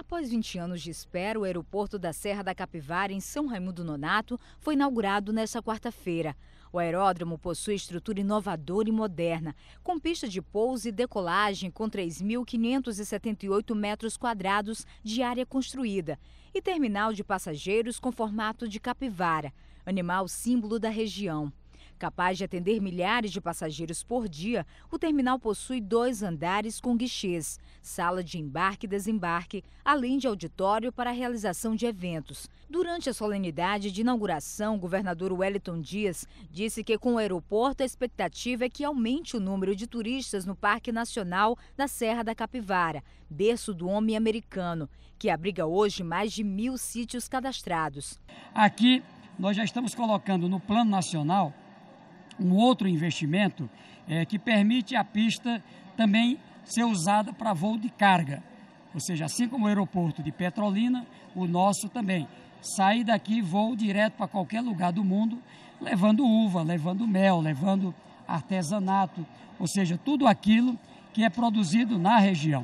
Após 20 anos de espera, o aeroporto da Serra da Capivara, em São Raimundo Nonato, foi inaugurado nesta quarta-feira. O aeródromo possui estrutura inovadora e moderna, com pista de pouso e decolagem com 3.578 metros quadrados de área construída e terminal de passageiros com formato de capivara, animal símbolo da região. Capaz de atender milhares de passageiros por dia, o terminal possui dois andares com guichês, sala de embarque e desembarque, além de auditório para a realização de eventos. Durante a solenidade de inauguração, o governador Wellington Dias disse que com o aeroporto a expectativa é que aumente o número de turistas no Parque Nacional da Serra da Capivara, berço do homem americano, que abriga hoje mais de mil sítios cadastrados. Aqui nós já estamos colocando no plano nacional um outro investimento é, que permite a pista também ser usada para voo de carga. Ou seja, assim como o aeroporto de Petrolina, o nosso também. Sair daqui, voo direto para qualquer lugar do mundo, levando uva, levando mel, levando artesanato, ou seja, tudo aquilo que é produzido na região.